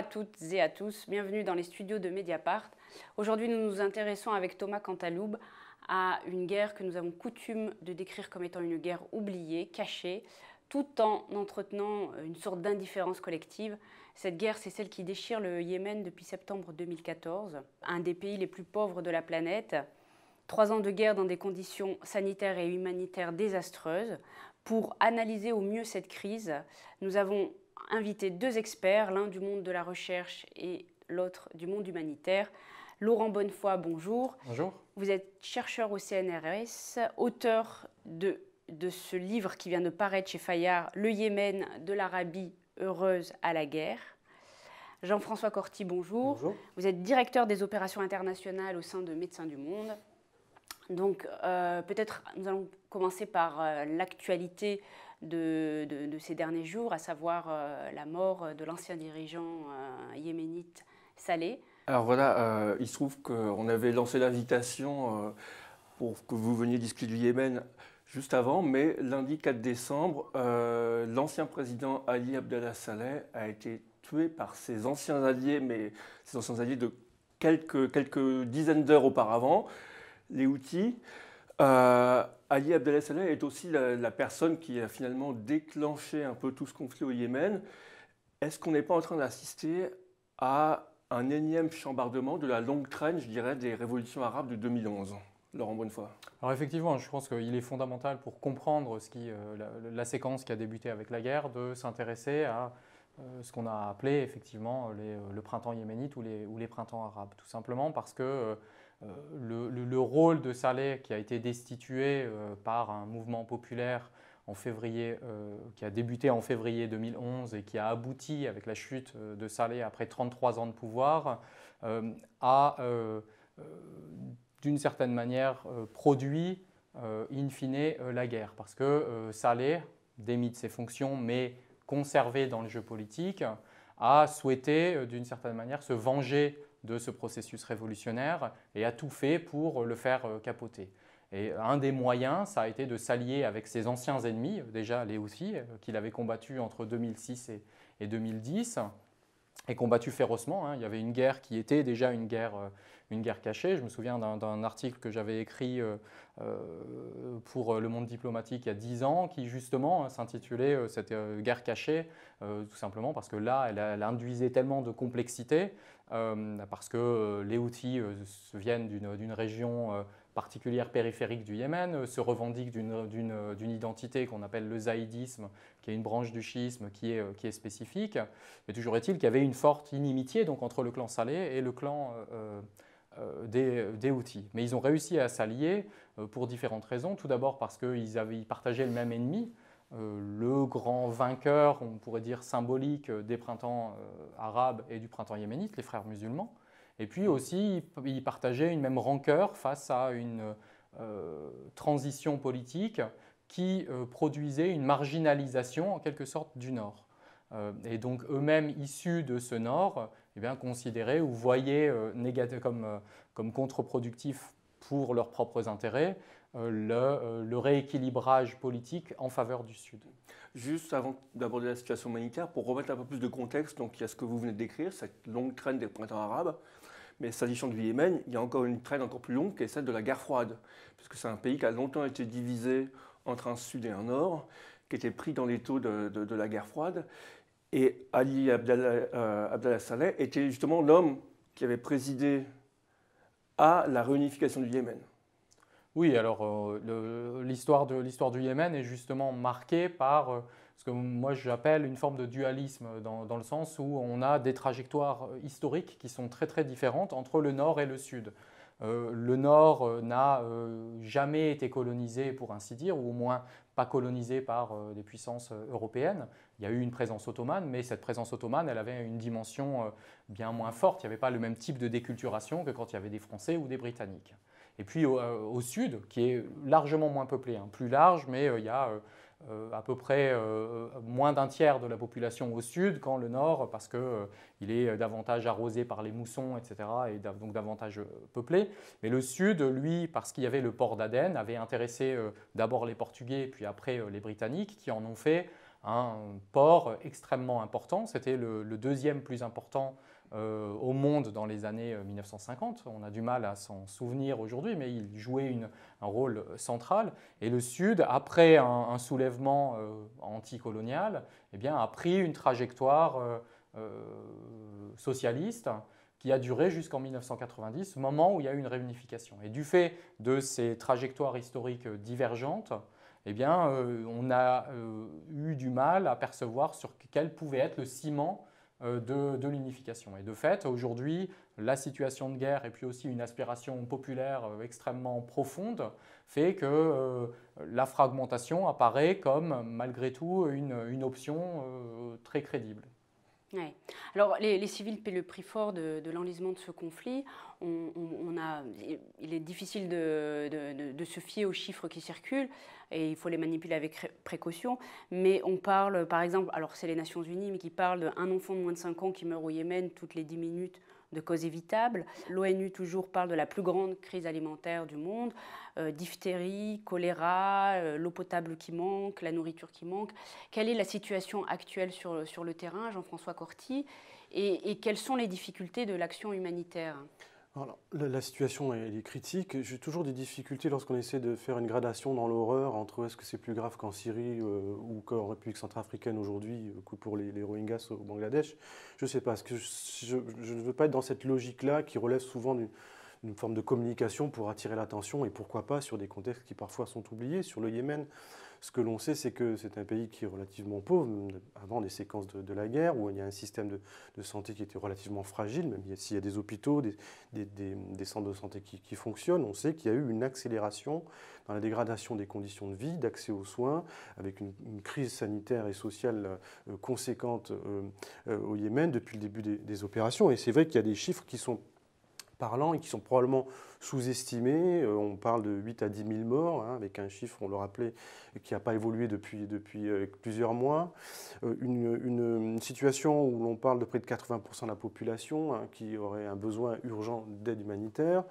à toutes et à tous, bienvenue dans les studios de Mediapart. Aujourd'hui, nous nous intéressons avec Thomas Cantaloube à une guerre que nous avons coutume de décrire comme étant une guerre oubliée, cachée, tout en entretenant euh, une sorte d'indifférence collective. Cette guerre, c'est celle qui déchire le Yémen depuis septembre 2014, un des pays les plus pauvres de la planète. Trois ans de guerre dans des conditions sanitaires et humanitaires désastreuses. Pour analyser au mieux cette crise, nous avons invité deux experts, l'un du monde de la recherche et l'autre du monde humanitaire. Laurent Bonnefoy, bonjour. Bonjour. Vous êtes chercheur au CNRS, auteur de, de ce livre qui vient de paraître chez Fayard, Le Yémen de l'Arabie heureuse à la guerre. Jean-François Corti, bonjour. bonjour. Vous êtes directeur des opérations internationales au sein de Médecins du Monde. Donc euh, peut-être nous allons commencer par euh, l'actualité de, ces derniers jours, à savoir euh, la mort de l'ancien dirigeant euh, yéménite Saleh. Alors voilà, euh, il se trouve qu'on avait lancé l'invitation pour que vous veniez discuter du Yémen juste avant, mais lundi 4 décembre, l'ancien président Ali Abdallah Saleh a été tué par ses anciens alliés, mais ses anciens alliés de quelques, quelques dizaines d'heures auparavant, les outils. Euh, Ali Abdel est aussi la, personne qui a finalement déclenché un peu tout ce conflit au Yémen. Est-ce qu'on n'est pas en train d'assister à un énième chambardement de la longue traîne, je dirais, des révolutions arabes de 2011 Laurent Bonnefoy. Alors effectivement, je pense qu'il est fondamental pour comprendre ce qui, euh, la, séquence qui a débuté avec la guerre de s'intéresser à euh, ce qu'on a appelé effectivement le printemps yéménite ou les, printemps arabes, tout simplement parce que euh, le, rôle de Saleh qui a été destitué euh, par un mouvement populaire en février, euh, qui a débuté en février 2011 et qui a abouti avec la chute de Salé après 33 ans de pouvoir, a d'une certaine manière produit in fine la guerre. Parce que Saleh, démis de ses fonctions, mais conservé dans le jeu politique, a souhaité d'une certaine manière se venger de ce processus révolutionnaire et a tout fait pour le faire euh, capoter. Et un des moyens, ça a été de s'allier avec ses anciens ennemis, déjà les aussi euh, qu'il avait combattu entre 2006 et, 2010, et combattu férocement. Hein. Il y avait une guerre qui était déjà une guerre, euh, une guerre cachée. Je me souviens d'un article que j'avais écrit euh, euh, pour Le Monde diplomatique il y a 10 ans, qui justement s'intitulait Cette guerre cachée, tout simplement parce que là, elle, elle induisait tellement de complexité, parce que les outils viennent d'une région particulière périphérique du Yémen, euh, se revendique euh, d'une identité qu'on appelle le zaïdisme, qui est une branche du chiisme qui est, euh, qui est spécifique. Mais toujours est-il qu'il y avait une forte inimitié donc, entre le clan Salé et le clan des, Houthis. Mais ils ont réussi à s'allier pour différentes raisons. Tout d'abord parce qu'ils ils partageaient le même ennemi, le grand vainqueur, on pourrait dire symbolique, des printemps arabes et du printemps yéménite, les frères musulmans. Et puis aussi, ils partageaient une même rancœur face à une euh, transition politique qui euh, produisait une marginalisation en quelque sorte du Nord. Euh, et donc eux-mêmes issus de ce Nord, eh bien, considéraient ou voyaient comme, comme contre-productif pour leurs propres intérêts le, rééquilibrage politique en faveur du Sud. Juste avant d'aborder la situation humanitaire, pour remettre un peu plus de contexte, donc il y a ce que vous venez de décrire, cette longue traîne des printemps arabes, mais s'agissant du Yémen, il y a encore une traîne encore plus longue qui est celle de la guerre froide, puisque c'est un pays qui a longtemps été divisé entre un sud et un nord, qui était pris dans les taux de, la guerre froide. Et Ali euh, Abdallah, Saleh était justement l'homme qui avait présidé à la réunification du Yémen. Oui, alors euh, l'histoire du Yémen est justement marquée par euh, ce que moi j'appelle une forme de dualisme dans, dans, le sens où on a des trajectoires euh, historiques qui sont très très différentes entre le nord et le sud. Euh, le nord euh, n'a jamais été colonisé, pour ainsi dire, ou au moins pas colonisé par des puissances européennes. Il y a eu une présence ottomane, mais cette présence ottomane, elle avait une dimension bien moins forte. Il n'y avait pas le même type de déculturation que quand il y avait des Français ou des Britanniques. Et puis au, sud, qui est largement moins peuplé, hein, plus large, mais il y a euh, à peu près euh, moins d'un tiers de la population au sud, quand le nord, parce qu'il euh, est davantage arrosé par les moussons, etc., et donc davantage peuplé. Mais le sud, lui, parce qu'il y avait le port d'Aden, avait intéressé d'abord les Portugais, puis après les Britanniques, qui en ont fait un port extrêmement important. C'était le, deuxième plus important euh, au monde dans les années 1950. Euh, on a du mal à s'en souvenir aujourd'hui, mais il jouait un rôle euh, central. Et le Sud, après un, soulèvement anticolonial, eh bien, a pris une trajectoire socialiste qui a duré jusqu'en 1990, moment où il y a eu une réunification. Et du fait de ces trajectoires historiques divergentes, eh bien, on a eu du mal à percevoir sur quel pouvait être le ciment euh, de, l'unification. Et de fait, aujourd'hui, la situation de guerre et puis aussi une aspiration populaire euh, extrêmement profonde fait que euh, la fragmentation apparaît comme malgré tout une, option très crédible. Alors, les, civils paient le prix fort de, l'enlisement de ce conflit. il est difficile de, se fier aux chiffres qui circulent et il faut les manipuler avec précaution. Mais on parle, par exemple, alors c'est les Nations Unies, mais qui parlent d'un enfant de moins de 5 ans qui meurt au Yémen toutes les 10 minutes de causes évitables. L'ONU toujours parle de la plus grande crise alimentaire du monde, euh, diphtérie, choléra, euh, l'eau potable qui manque, la nourriture qui manque. Quelle est la situation actuelle sur, le terrain, Jean-François Corti, et quelles sont les difficultés de l'action humanitaire la, situation est critique. J'ai toujours des difficultés lorsqu'on essaie de faire une gradation dans l'horreur entre est-ce que c'est plus grave qu'en Syrie euh, ou qu'en République centrafricaine aujourd'hui ou euh, pour les, Rohingyas au Bangladesh. Je ne sais pas. Parce que je, je, ne veux pas être dans cette logique-là qui relève souvent d'une une forme de communication pour attirer l'attention et pourquoi pas sur des contextes qui parfois sont oubliés. Sur le Yémen, ce que l'on sait, c'est que c'est un pays qui est relativement pauvre, avant les séquences de, la guerre, où il y a un système de, de santé qui était relativement fragile, même s'il y a des hôpitaux, des, des, centres de santé qui, fonctionnent, on sait qu'il y a eu une accélération dans la dégradation des conditions de vie, d'accès aux soins, avec une, crise sanitaire et sociale euh, conséquente euh, euh, au Yémen depuis le début des opérations. Et c'est vrai qu'il y a des chiffres qui sont parlant et qui sont probablement sous-estimés. Euh, on parle de 8 à 10 000 morts, hein, avec un chiffre, on le rappelait, qui n'a pas évolué depuis, euh, plusieurs mois. Euh, une, situation où l'on parle de près de 80% de la population hein, qui aurait un besoin urgent d'aide humanitaire.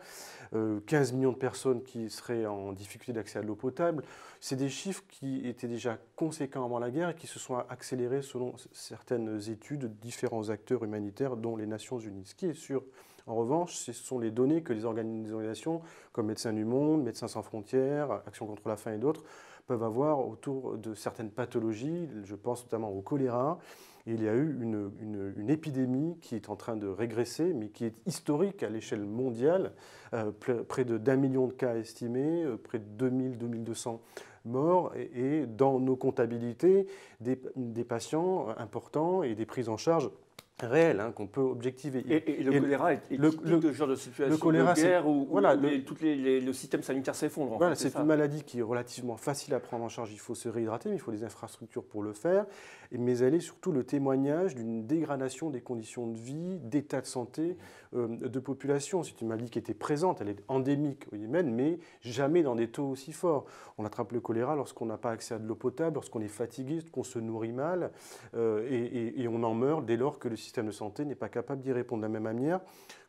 15 millions de personnes qui seraient en difficulté d'accès à l'eau potable. C'est des chiffres qui étaient déjà conséquents avant la guerre et qui se sont accélérés selon certaines études de différents acteurs humanitaires, dont les Nations Unies. Ce qui est sûr, en revanche, ce sont les données que les organisations comme Médecins du Monde, Médecins sans frontières, Action contre la faim et d'autres peuvent avoir autour de certaines pathologies. Je pense notamment au choléra. Il y a eu une, épidémie qui est en train de régresser, mais qui est historique à l'échelle mondiale. Euh, près de d'un million de cas estimés, euh, près de 2000-2200 morts et, dans nos comptabilités des, des patients importants et des prises en charge réel hein, qu'on peut objectiver. Et, le choléra est, le, genre de situation de guerre où, voilà, le, système sanitaire s'effondre. Voilà, c'est une maladie qui est relativement facile à prendre en charge. Il faut se réhydrater, mais il faut des infrastructures pour le faire. Mais elle est surtout le témoignage d'une dégradation des conditions de vie, d'état de santé euh, de population. C'est une maladie qui était présente, elle est endémique au Yémen, mais jamais dans des taux aussi forts. On attrape le choléra lorsqu'on n'a pas accès à de l'eau potable, lorsqu'on est fatigué, qu'on se nourrit mal, euh, et, on en meurt dès lors que le système système de santé n'est pas capable d'y répondre de la même manière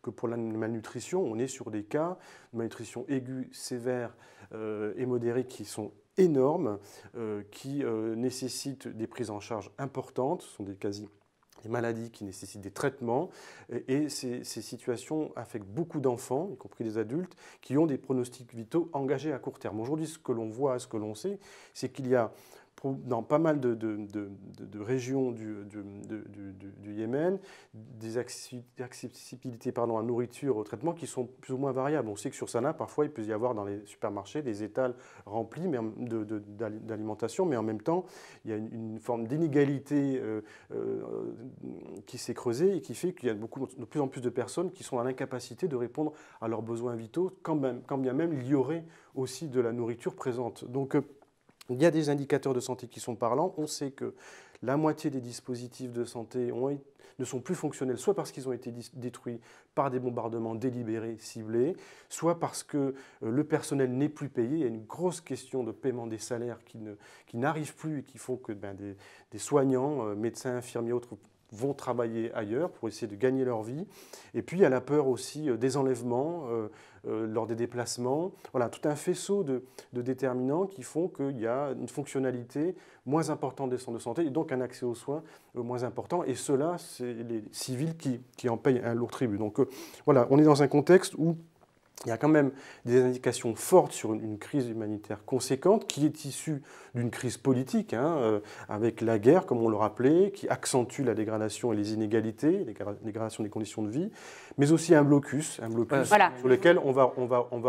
que pour la malnutrition. On est sur des cas de malnutrition aiguë, sévère euh, et modérée qui sont énormes, euh, qui euh, nécessitent des prises en charge importantes. Ce sont des quasi des maladies qui nécessitent des traitements. Et ces, ces situations affectent beaucoup d'enfants, y compris des adultes, qui ont des pronostics vitaux engagés à court terme. Aujourd'hui, ce que l'on voit, ce que l'on sait, c'est qu'il y a dans pas mal de, régions du, Yémen, des accessibilités pardon, à nourriture, au traitement qui sont plus ou moins variables. On sait que sur Sanaa, parfois, il peut y avoir dans les supermarchés des étals remplis d'alimentation, mais en même temps, il y a une, forme d'inégalité euh, euh, qui s'est creusée et qui fait qu'il y a beaucoup, de plus en plus de personnes qui sont à l'incapacité de répondre à leurs besoins vitaux, quand, même, quand bien même il y aurait aussi de la nourriture présente. Donc, euh, il y a des indicateurs de santé qui sont parlants. On sait que la moitié des dispositifs de santé ne sont plus fonctionnels, soit parce qu'ils ont été détruits par des bombardements délibérés, ciblés, soit parce que euh, le personnel n'est plus payé. Il y a une grosse question de paiement des salaires qui, n'arrive plus et qui font que ben, des, des, soignants, euh, médecins, infirmiers, autres vont travailler ailleurs pour essayer de gagner leur vie. Et puis, il y a la peur aussi euh, des enlèvements, euh, lors des déplacements. Voilà, tout un faisceau de, déterminants qui font qu'il y a une fonctionnalité moins importante des centres de santé et donc un accès aux soins euh, moins important. Et cela, c'est les civils qui en payent un lourd tribut. Donc euh, voilà, on est dans un contexte où il y a quand même des indications fortes sur une crise humanitaire conséquente qui est issue d'une crise politique, hein, euh, avec la guerre, comme on le rappelait, qui accentue la dégradation et les inégalités, la dégradation des conditions de vie, mais aussi un blocus, un sur lequel on va,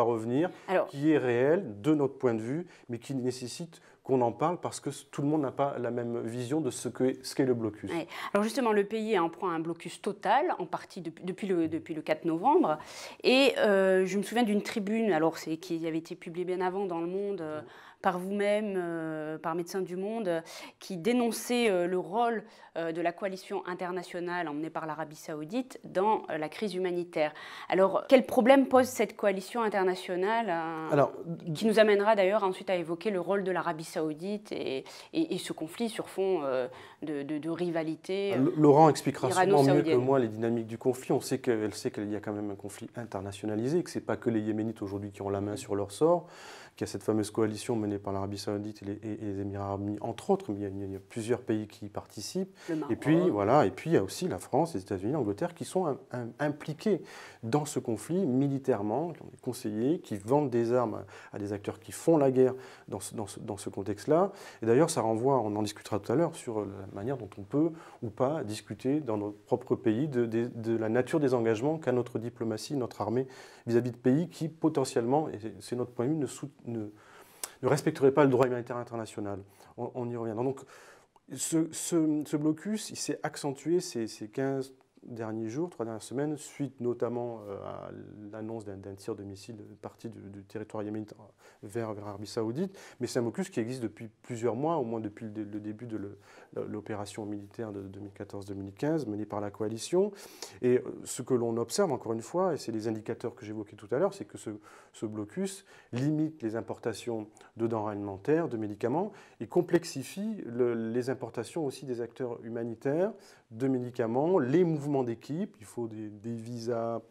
revenir, qui est réel de notre point de vue, mais qui nécessite on en parle parce que tout le monde n'a pas la même vision de ce qu'est le blocus. Alors justement, le pays en prend un blocus total, en partie depuis, le, depuis 4 novembre. Et euh, je me souviens d'une tribune, alors c'est qui avait été publiée bien avant dans Le Monde. Euh, par vous-même, euh, par Médecins du Monde, qui dénonçait euh, le rôle euh, de la coalition internationale emmenée par l'Arabie saoudite dans la crise humanitaire. Alors, quel problème pose cette coalition internationale qui nous amènera d'ailleurs ensuite à évoquer le rôle de l'Arabie saoudite et, ce conflit sur fond de, rivalité. Laurent expliquera sûrement mieux que moi les dynamiques du conflit. On sait qu'elle sait qu'il y a quand même un conflit internationalisé, que ce n'est pas que les Yéménites aujourd'hui qui ont la main sur leur sort qui a cette fameuse coalition menée par l'Arabie saoudite et les, Émirats arabes unis, entre autres, mais il y, a, plusieurs pays qui y participent. Et puis, voilà, et puis il y a aussi la France, les États-Unis, l'Angleterre qui sont impliqués dans ce conflit militairement, qui ont des conseillers, qui vendent des armes à, des acteurs qui font la guerre dans ce, dans contexte-là. Et d'ailleurs, ça renvoie, on en discutera tout à l'heure, sur la manière dont on peut ou pas discuter dans notre propre pays de, la nature des engagements qu'a notre diplomatie, notre armée vis-à-vis de pays qui potentiellement, et c'est notre point de vue, ne, soutiennent ne, respecterait pas le droit humanitaire international. On, y reviendra. Donc, ce, blocus, il s'est accentué ces, ces 15, derniers jours, trois dernières semaines, suite notamment euh, à l'annonce d'un tir de missiles parti du, territoire yéménite euh, vers, l'Arabie saoudite. Mais c'est un blocus qui existe depuis plusieurs mois, au moins depuis le, début de l'opération militaire de 2014-2015 menée par la coalition. Et euh, ce que l'on observe, encore une fois, et c'est les indicateurs que j'évoquais tout à l'heure, c'est que ce, blocus limite les importations de denrées alimentaires, de médicaments, et complexifie les importations aussi des acteurs humanitaires de médicaments, les mouvements d'équipe, il faut des, visas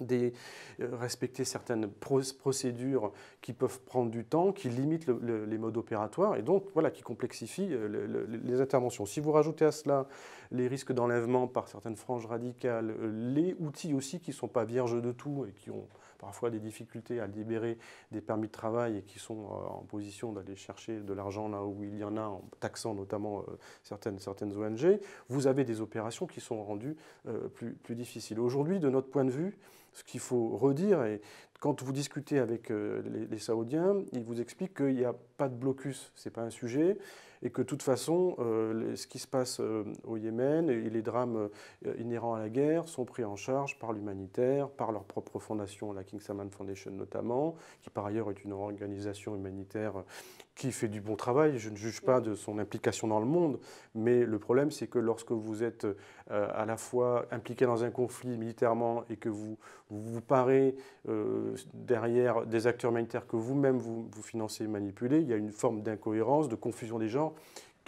des, euh, respecter certaines procédures qui peuvent prendre du temps, qui limitent les modes opératoires et donc voilà, qui complexifient euh, les interventions. Si vous rajoutez à cela les risques d'enlèvement par certaines franges radicales, euh, les outils aussi qui ne sont pas vierges de tout et qui ont parfois des difficultés à libérer des permis de travail et qui sont euh, en position d'aller chercher de l'argent là où il y en a, en taxant notamment euh, certaines, certaines ONG, vous avez des opérations qui sont rendues euh, plus, difficiles. Aujourd'hui, de notre point de vue, ce qu'il faut redire, et quand vous discutez avec les, les Saoudiens, ils vous expliquent qu'il n'y a pas de blocus, ce n'est pas un sujet et que de toute façon, euh, ce qui se passe euh, au Yémen et les drames euh, inhérents à la guerre sont pris en charge par l'humanitaire, par leur propre fondation, la King Salman Foundation notamment, qui par ailleurs est une organisation humanitaire qui fait du bon travail, je ne juge pas de son implication dans le monde, mais le problème c'est que lorsque vous êtes euh, à la fois impliqué dans un conflit militairement et que vous vous, parez euh, derrière des acteurs militaires que vous-même vous, vous financez et manipulez, il y a une forme d'incohérence, de confusion des genres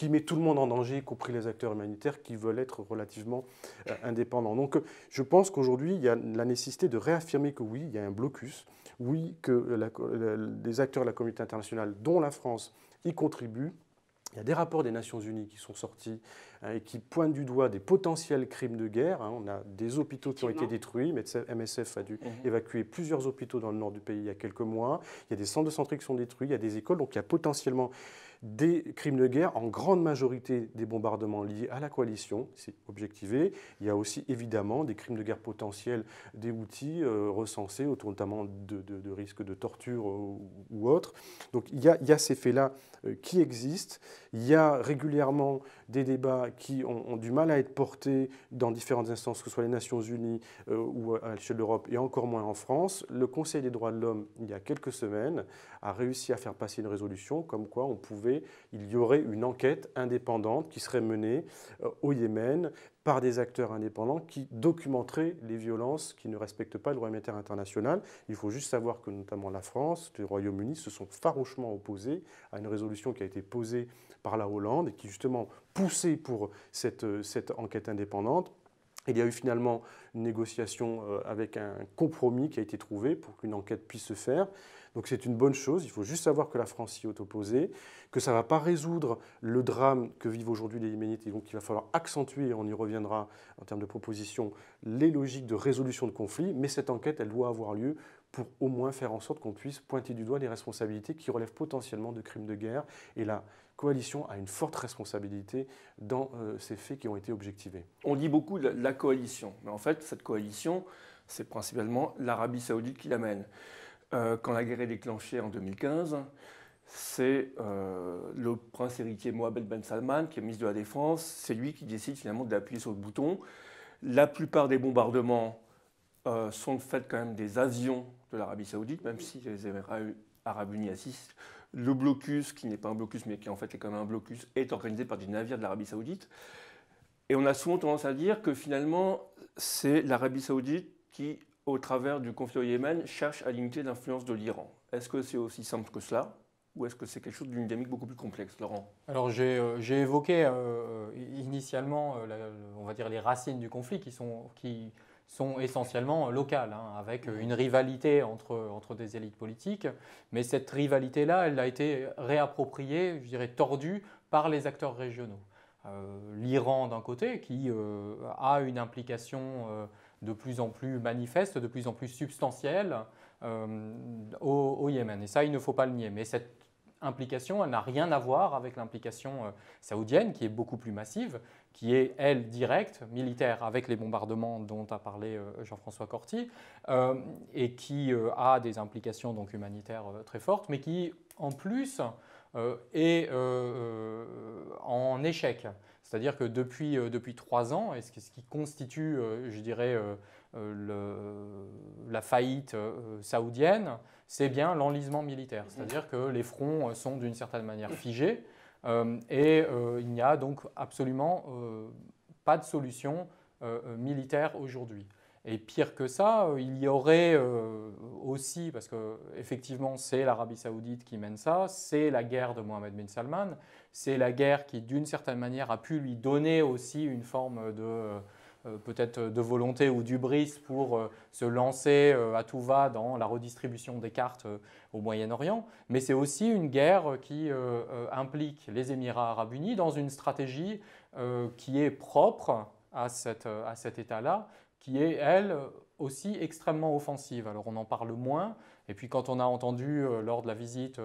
qui met tout le monde en danger, y compris les acteurs humanitaires qui veulent être relativement euh, indépendants. Donc je pense qu'aujourd'hui, il y a la nécessité de réaffirmer que oui, il y a un blocus, oui, que les acteurs de la communauté internationale, dont la France, y contribuent. Il y a des rapports des Nations Unies qui sont sortis euh, et qui pointent du doigt des potentiels crimes de guerre. Hein. On a des hôpitaux qui ont été détruits. MSF a dû mhm. évacuer plusieurs hôpitaux dans le nord du pays il y a quelques mois. Il y a des centres de santé qui sont détruits, il y a des écoles. Donc il y a potentiellement des crimes de guerre, en grande majorité des bombardements liés à la coalition, c'est objectivé. Il y a aussi évidemment des crimes de guerre potentiels des outils euh, recensés autour notamment de, de risques de torture euh, ou, autres. Donc il y a, ces faits-là euh, qui existent. Il y a régulièrement des débats qui ont, du mal à être portés dans différentes instances, que ce soit les Nations Unies ou à l'échelle de l'Europe et encore moins en France. Le Conseil des droits de l'homme, il y a quelques semaines, a réussi à faire passer une résolution comme quoi on pouvait il y aurait une enquête indépendante qui serait menée euh, au Yémen par des acteurs indépendants qui documenteraient les violences qui ne respectent pas le droit humanitaire international. Il faut juste savoir que notamment la France, le Royaume-Uni se sont farouchement opposés à une résolution qui a été posée par la Hollande et qui justement poussait pour euh, cette enquête indépendante il y a eu finalement une négociation euh, avec un compromis qui a été trouvé pour qu'une enquête puisse se faire. Donc c'est une bonne chose, il faut juste savoir que la France s'y est opposée, que ça ne va pas résoudre le drame que vivent aujourd'hui les Yéménites, et donc il va falloir accentuer, et on y reviendra en termes de propositions, les logiques de résolution de conflits, mais cette enquête, elle doit avoir lieu pour au moins faire en sorte qu'on puisse pointer du doigt les responsabilités qui relèvent potentiellement de crimes de guerre. Et là, coalition a une forte responsabilité dans euh, ces faits qui ont été objectivés. On dit beaucoup de la coalition, mais en fait, cette coalition, c'est principalement l'Arabie saoudite qui l'amène. Euh, quand la guerre est déclenchée en 2015, c'est euh, le prince héritier Mohamed Ben Salman, qui est ministre de la Défense, c'est lui qui décide finalement d'appuyer sur le bouton. La plupart des bombardements euh, sont faits quand même des avions de l'Arabie saoudite, même si les Émirats arabes unis assistent, le blocus, qui n'est pas un blocus, mais qui en fait est quand même un blocus, est organisé par des navires de l'Arabie saoudite. Et on a souvent tendance à dire que finalement, c'est l'Arabie saoudite qui, au travers du conflit au Yémen, cherche à limiter l'influence de l'Iran. Est-ce que c'est aussi simple que cela ou est-ce que c'est quelque chose d'une dynamique beaucoup plus complexe, Laurent Alors j'ai euh, évoqué euh, initialement, euh, on va dire les racines du conflit qui sont qui sont essentiellement locales, hein, avec une rivalité entre, entre des élites politiques. Mais cette rivalité-là, elle a été réappropriée, je dirais tordue, par les acteurs régionaux. Euh, L'Iran d'un côté, qui euh, a une implication euh, de plus en plus manifeste, de plus en plus substantielle au, au Yémen. Et ça, il ne faut pas le nier. Mais cette implication, elle n'a rien à voir avec l'implication euh, saoudienne, qui est beaucoup plus massive, qui est, elle, directe, militaire, avec les bombardements dont a parlé euh, Jean-François Corti, euh, et qui a des implications donc, humanitaires très fortes, mais qui, en plus, est en échec. C'est-à-dire que depuis, depuis trois ans, et ce qui constitue, je dirais, la faillite saoudienne, c'est bien l'enlisement militaire, mhm. c'est-à-dire que les fronts euh, sont d'une certaine manière figés euh, et euh, il n'y a donc absolument pas de solution militaire aujourd'hui. Et pire que ça, il y aurait aussi, parce que effectivement c'est l'Arabie saoudite qui mène ça, c'est la guerre de Mohamed bin Salman, c'est la guerre qui d'une certaine manière a pu lui donner aussi une forme de euh, peut-être euh, de volonté ou du pour euh, se lancer à tout va dans la redistribution des cartes au Moyen-Orient, mais c'est aussi une guerre qui implique les Émirats arabes unis dans une stratégie qui est propre à, à cet État-là, qui est, elle, aussi extrêmement offensive. Alors on en parle moins, et puis quand on a entendu lors de la visite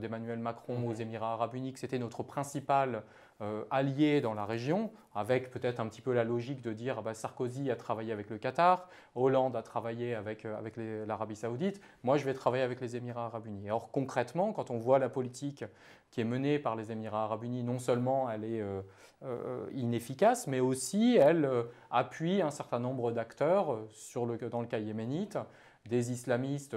d'Emmanuel Macron mmh. aux Émirats arabes unis que c'était notre principal euh, alliés dans la région, avec peut-être un petit peu la logique de dire ah bah, Sarkozy a travaillé avec le Qatar, Hollande a travaillé avec, euh, avec l'Arabie saoudite, moi je vais travailler avec les Émirats arabes unis. Or concrètement, quand on voit la politique qui est menée par les Émirats arabes unis, non seulement elle est euh, inefficace, mais aussi elle appuie un certain nombre d'acteurs dans le cas yéménite, des islamistes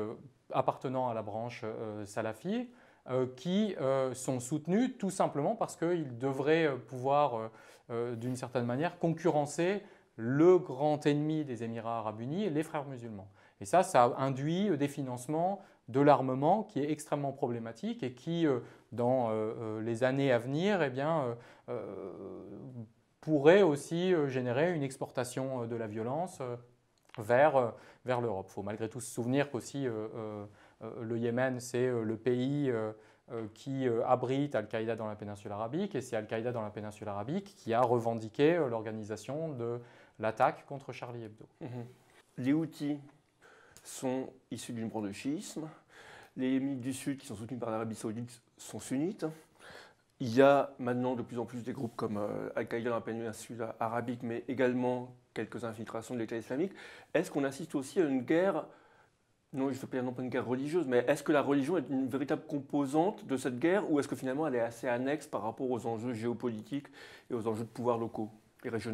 appartenant à la branche salafie, euh, qui euh, sont soutenus tout simplement parce qu'ils devraient euh, pouvoir, d'une certaine manière, concurrencer le grand ennemi des Émirats arabes unis, les frères musulmans. Et ça, ça induit des financements de l'armement qui est extrêmement problématique et qui, dans les années à venir, eh bien, pourrait aussi générer une exportation de la violence vers, vers l'Europe. Il faut malgré tout se souvenir qu'aussi euh, le Yémen, c'est euh, le pays euh, qui abrite Al-Qaïda dans la péninsule arabique, et c'est Al-Qaïda dans la péninsule arabique qui a revendiqué l'organisation de l'attaque contre Charlie Hebdo. Mhm. Les Houthis sont issus d'une branche de chiisme, les milices du Sud qui sont soutenus par l'Arabie saoudite sont sunnites, il y a maintenant de plus en plus des groupes comme Al-Qaïda dans la péninsule arabique, mais également quelques infiltrations de l'État islamique. Est-ce qu'on assiste aussi à une guerre non, je ne veux non pas une guerre religieuse, mais est-ce que la religion est une véritable composante de cette guerre ou est-ce que finalement elle est assez annexe par rapport aux enjeux géopolitiques et aux enjeux de pouvoir locaux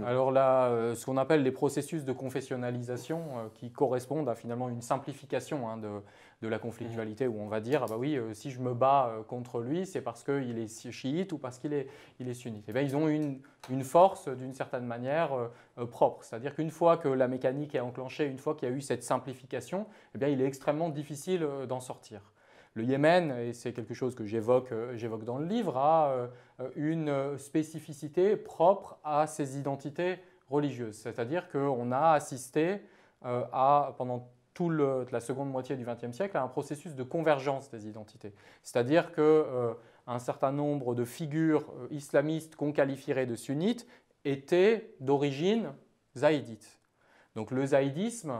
alors là, euh, ce qu'on appelle les processus de confessionnalisation euh, qui correspondent à finalement une simplification hein, de, la conflictualité où on va dire, ah bah oui, euh, si je me bats contre lui, c'est parce qu'il est chiite ou parce qu'il est, il est sunnite. Et eh bien, ils ont une, une force d'une certaine manière propre. C'est-à-dire qu'une fois que la mécanique est enclenchée, une fois qu'il y a eu cette simplification, eh bien, il est extrêmement difficile d'en sortir. Le Yémen, et c'est quelque chose que j'évoque euh, dans le livre, a euh, une spécificité propre à ses identités religieuses. C'est-à-dire qu'on a assisté euh, à, pendant toute la seconde moitié du XXe siècle à un processus de convergence des identités. C'est-à-dire qu'un certain nombre de figures islamistes qu'on qualifierait de sunnites étaient d'origine zaïdite. Donc le zaïdisme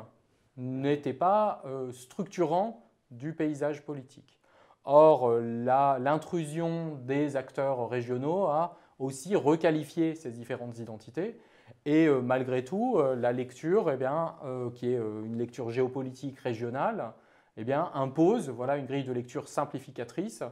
n'était pas structurant du paysage politique. Or, euh, l'intrusion des acteurs régionaux a aussi requalifié ces différentes identités. Et euh, malgré tout, euh, la lecture, eh bien, qui est une lecture géopolitique régionale, eh bien, impose voilà, une grille de lecture simplificatrice.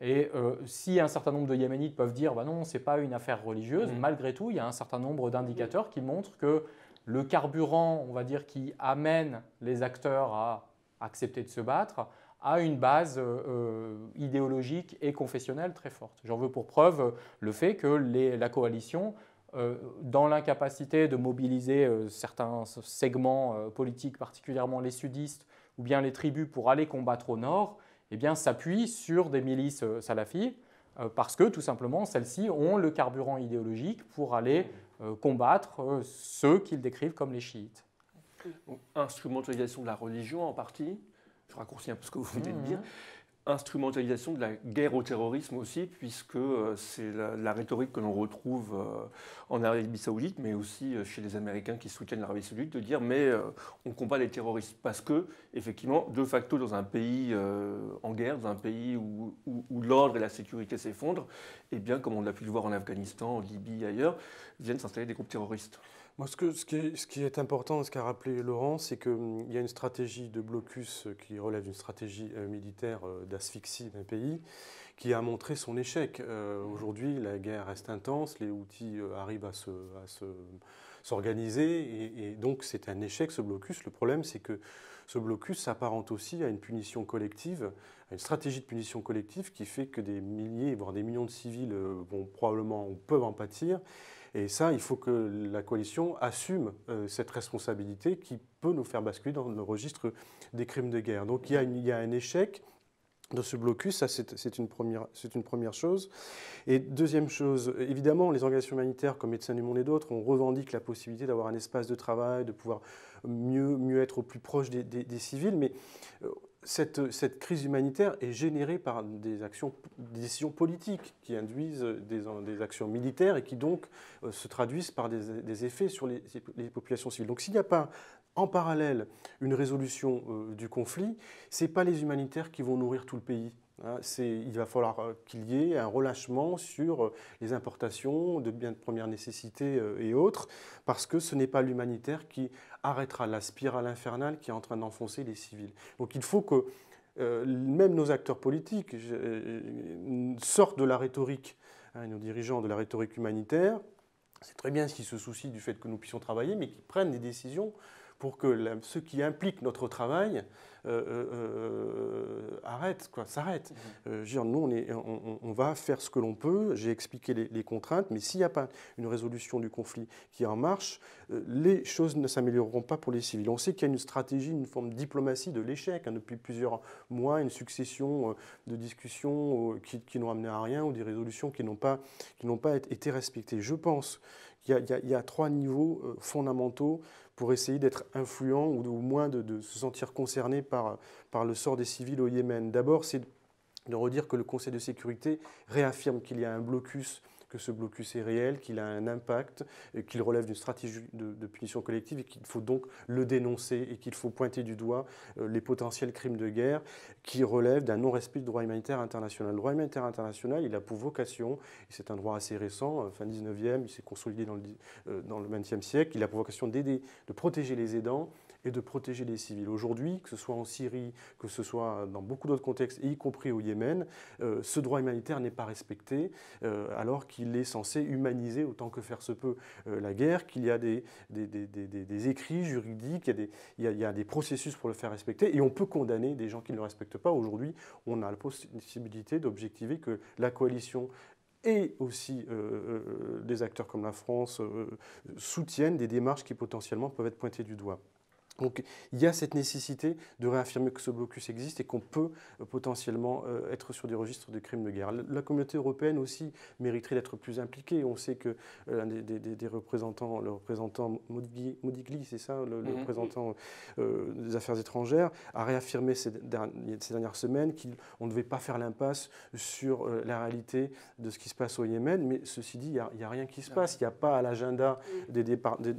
Et si un certain nombre de Yéménites peuvent dire bah non, ce n'est pas une affaire religieuse, mm. malgré tout, il y a un certain nombre d'indicateurs mm. qui montrent que le carburant, on va dire, qui amène les acteurs à accepter de se battre, a une base euh, euh, idéologique et confessionnelle très forte. J'en veux pour preuve euh, le fait que la coalition, dans l'incapacité de mobiliser certains segments politiques, particulièrement les sudistes ou bien les tribus, pour aller combattre au nord, eh bien s'appuie sur des milices salafis parce que tout simplement celles-ci ont le carburant idéologique pour aller combattre ceux qu'ils décrivent comme les chiites instrumentalisation de la religion en partie, je raccourcis un peu ce que vous venez de mhm. dire, instrumentalisation de la guerre au terrorisme aussi, puisque euh, c'est la, rhétorique que l'on retrouve euh, en Arabie saoudite, mais aussi euh, chez les Américains qui soutiennent l'Arabie saoudite, de dire mais on combat les terroristes, parce que effectivement, de facto, dans un pays en guerre, dans un pays où, l'ordre et la sécurité s'effondrent, et eh bien comme on l'a pu le voir en Afghanistan, en Libye, ailleurs, viennent s'installer des groupes terroristes ce, qui est, important, ce qu'a rappelé Laurent, c'est qu'il hum, y a une stratégie de blocus euh, qui relève d'une stratégie euh, militaire euh, d'asphyxie d'un pays qui a montré son échec. Mmh. Aujourd'hui, la guerre reste intense, les outils arrivent à s'organiser et, donc c'est un échec ce blocus. Le problème, c'est que ce blocus s'apparente aussi à une punition collective, à une stratégie de punition collective qui fait que des milliers, voire des millions de civils vont probablement, peuvent en pâtir et ça, il faut que la coalition assume euh, cette responsabilité qui peut nous faire basculer dans le registre des crimes de guerre. Donc il y a, un échec dans ce blocus, ça c'est une, première, chose. Et deuxième chose, évidemment, les organisations humanitaires comme Médecins du Monde et d'autres, on revendique la possibilité d'avoir un espace de travail, de pouvoir mieux, être au plus proche des, des civils, mais euh, cette, crise humanitaire est générée par des, actions, des décisions politiques qui induisent des, actions militaires et qui donc euh, se traduisent par des, effets sur les, populations civiles. Donc s'il n'y a pas en parallèle une résolution euh, du conflit, ce n'est pas les humanitaires qui vont nourrir tout le pays Hein, il va falloir euh, qu'il y ait un relâchement sur euh, les importations de biens de première nécessité euh, et autres, parce que ce n'est pas l'humanitaire qui arrêtera la spirale infernale qui est en train d'enfoncer les civils. Donc il faut que même nos acteurs politiques sortent de la rhétorique, hein, nos dirigeants de la rhétorique humanitaire. C'est très bien s'ils se soucient du fait que nous puissions travailler, mais qu'ils prennent des décisions pour que ce qui implique notre travail euh, euh, euh, arrête, quoi, s'arrête. Mhm. Je Dire, nous, on, on, va faire ce que l'on peut. J'ai expliqué les, contraintes, mais s'il n'y a pas une résolution du conflit qui est en marche, les choses ne s'amélioreront pas pour les civils. On sait qu'il y a une stratégie, une forme de diplomatie de l'échec hein, depuis plusieurs mois, une succession de discussions qui, n'ont amené à rien ou des résolutions qui n'ont pas, qui pas été respectées. Je pense qu'il y a trois niveaux fondamentaux pour essayer d'être influent ou au moins de, se sentir concerné par, par le sort des civils au Yémen. D'abord, c'est de redire que le Conseil de sécurité réaffirme qu'il y a un blocus que ce blocus est réel, qu'il a un impact, qu'il relève d'une stratégie de, punition collective et qu'il faut donc le dénoncer et qu'il faut pointer du doigt euh, les potentiels crimes de guerre qui relèvent d'un non-respect du droit humanitaire international. Le droit humanitaire international, il a pour vocation, et c'est un droit assez récent, euh, fin 19e, il s'est consolidé dans le, euh, dans le 20e siècle, il a pour vocation d'aider, de protéger les aidants et de protéger les civils. Aujourd'hui, que ce soit en Syrie, que ce soit dans beaucoup d'autres contextes, y compris au Yémen, euh, ce droit humanitaire n'est pas respecté, euh, alors qu'il est censé humaniser autant que faire se peut euh, la guerre, qu'il y a des, écrits juridiques, il y, a des, processus pour le faire respecter, et on peut condamner des gens qui ne le respectent pas. Aujourd'hui, on a la possibilité d'objectiver que la coalition et aussi des acteurs comme la France soutiennent des démarches qui potentiellement peuvent être pointées du doigt. Donc il y a cette nécessité de réaffirmer que ce blocus existe et qu'on peut euh, potentiellement euh, être sur des registres de crimes de guerre. La, communauté européenne aussi mériterait d'être plus impliquée. On sait que euh, l'un des, représentants, le représentant Modigli, c'est ça, le, mhm. représentant des affaires étrangères, a réaffirmé ces, dernières semaines qu'on ne devait pas faire l'impasse sur la réalité de ce qui se passe au Yémen. Mais ceci dit, il n'y a, rien qui se passe. Il n'y a pas à l'agenda des,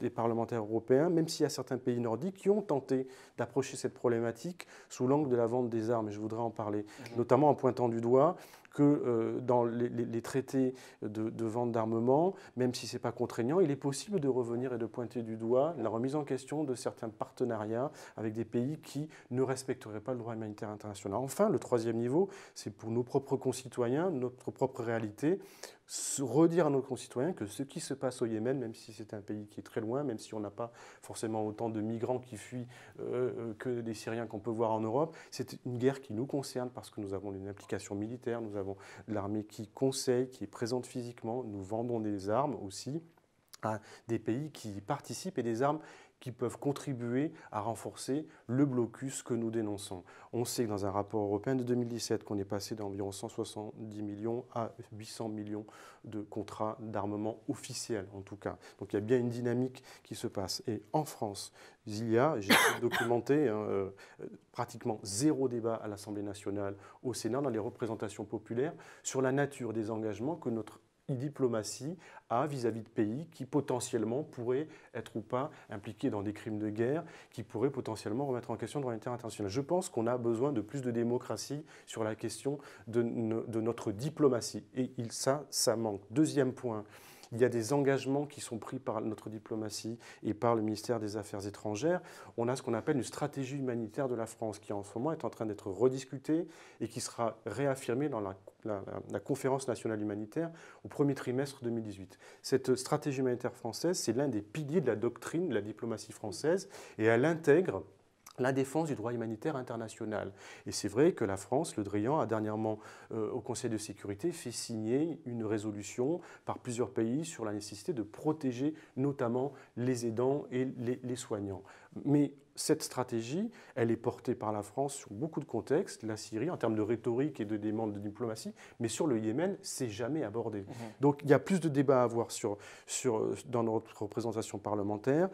parlementaires européens, même s'il y a certains pays nordiques qui tenté d'approcher cette problématique sous l'angle de la vente des armes, et je voudrais en parler, mhm. notamment en pointant du doigt que euh, dans les, traités de, vente d'armement, même si ce n'est pas contraignant, il est possible de revenir et de pointer du doigt la remise en question de certains partenariats avec des pays qui ne respecteraient pas le droit humanitaire international. Enfin, le troisième niveau, c'est pour nos propres concitoyens, notre propre réalité, redire à nos concitoyens que ce qui se passe au Yémen, même si c'est un pays qui est très loin, même si on n'a pas forcément autant de migrants qui fuient euh, euh, que des Syriens qu'on peut voir en Europe, c'est une guerre qui nous concerne parce que nous avons une implication militaire, avons l'armée qui conseille, qui est présente physiquement. Nous vendons des armes aussi à des pays qui participent et des armes qui peuvent contribuer à renforcer le blocus que nous dénonçons. On sait que dans un rapport européen de 2017 qu'on est passé d'environ 170 millions à 800 millions de contrats d'armement officiels en tout cas. Donc il y a bien une dynamique qui se passe. Et en France, il y a, j'ai documenté, hein, euh, pratiquement zéro débat à l'Assemblée nationale, au Sénat, dans les représentations populaires, sur la nature des engagements que notre diplomatie a vis-à-vis de pays qui potentiellement pourraient être ou pas impliqués dans des crimes de guerre, qui pourraient potentiellement remettre en question le droit international. Je pense qu'on a besoin de plus de démocratie sur la question de, notre diplomatie. Et il, ça, ça manque. Deuxième point, il y a des engagements qui sont pris par notre diplomatie et par le ministère des Affaires étrangères. On a ce qu'on appelle une stratégie humanitaire de la France qui en ce moment est en train d'être rediscutée et qui sera réaffirmée dans la, conférence nationale humanitaire au premier trimestre 2018. Cette stratégie humanitaire française, c'est l'un des piliers de la doctrine de la diplomatie française et elle intègre la défense du droit humanitaire international. Et c'est vrai que la France, Le Drian, a dernièrement euh, au Conseil de sécurité fait signer une résolution par plusieurs pays sur la nécessité de protéger notamment les aidants et les, soignants. Mais cette stratégie, elle est portée par la France sur beaucoup de contextes, la Syrie en termes de rhétorique et de demandes de diplomatie, mais sur le Yémen, c'est jamais abordé. Mmh. Donc il y a plus de débats à avoir sur, dans notre représentation parlementaire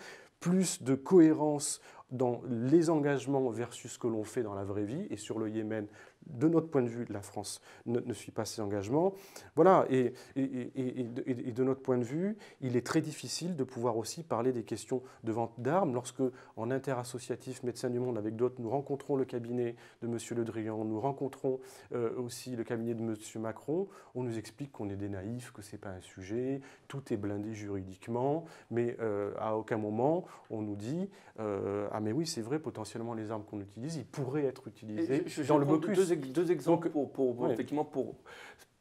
plus de cohérence dans les engagements versus ce que l'on fait dans la vraie vie. Et sur le Yémen, de notre point de vue, la France ne, suit pas ses engagements. Voilà, et, de notre point de vue, il est très difficile de pouvoir aussi parler des questions de vente d'armes. Lorsque, en interassociatif Médecins du Monde avec d'autres, nous rencontrons le cabinet de M. Le Drian, nous rencontrons euh, aussi le cabinet de M. Macron, on nous explique qu'on est des naïfs, que ce n'est pas un sujet, tout est blindé juridiquement, mais euh, à aucun moment on nous dit euh, Ah, mais oui, c'est vrai, potentiellement, les armes qu'on utilise, ils pourraient être utilisées je, dans le blocus. Deux, exemples pour, pour,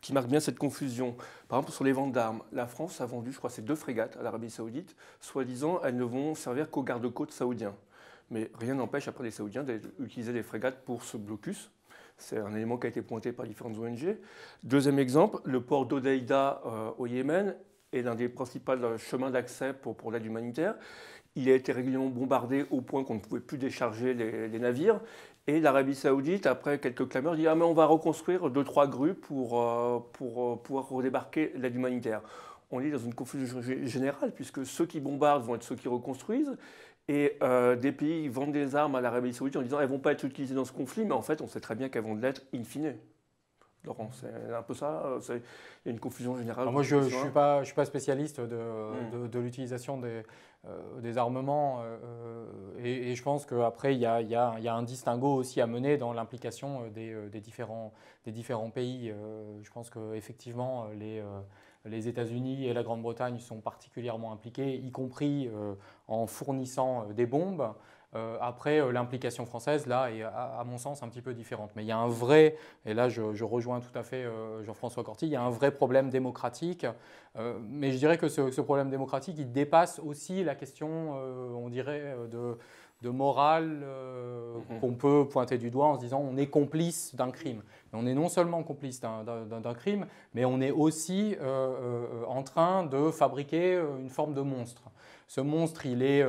qui marquent bien cette confusion. Par exemple, sur les ventes d'armes, la France a vendu, je crois, ces deux frégates à l'Arabie Saoudite, soi-disant, elles ne vont servir qu'aux gardes-côtes saoudiens. Mais rien n'empêche après les Saoudiens d'utiliser les frégates pour ce blocus. C'est un élément qui a été pointé par différentes ONG. Deuxième exemple, le port d'Odeida euh, au Yémen est l'un des principaux euh, chemins d'accès pour l'aide humanitaire. Il a été régulièrement bombardé au point qu'on ne pouvait plus décharger les, navires. Et l'Arabie saoudite, après quelques clameurs, dit ⁇ Ah mais on va reconstruire deux, trois grues pour, euh, pour euh, pouvoir redébarquer l'aide humanitaire ⁇ On est dans une confusion générale, puisque ceux qui bombardent vont être ceux qui reconstruisent. Et euh, des pays vendent des armes à l'Arabie saoudite en disant ⁇ Elles ne vont pas être utilisées dans ce conflit, mais en fait on sait très bien qu'elles vont l'être in fine. Laurent, c'est un peu ça euh, Il y a une confusion générale Moi, je ne suis, pas, spécialiste de, hmm. l'utilisation des, euh, armements euh, et, je pense qu'après, il y a, un distinguo aussi à mener dans l'implication des, différents, pays. je pense qu'effectivement, les les États-Unis et la Grande-Bretagne sont particulièrement impliqués, y compris en fournissant des bombes. Euh, après, euh, l'implication française, là, est à, mon sens un petit peu différente. Mais il y a un vrai, et là je, rejoins tout à fait euh, Jean-François Corti, il y a un vrai problème démocratique. mais je dirais que ce, problème démocratique, il dépasse aussi la question, on dirait, de, morale mhm. qu'on peut pointer du doigt en se disant on est complice d'un crime. on est non seulement complice d'un crime, mais on est aussi en train de fabriquer une forme de monstre. Ce monstre, il est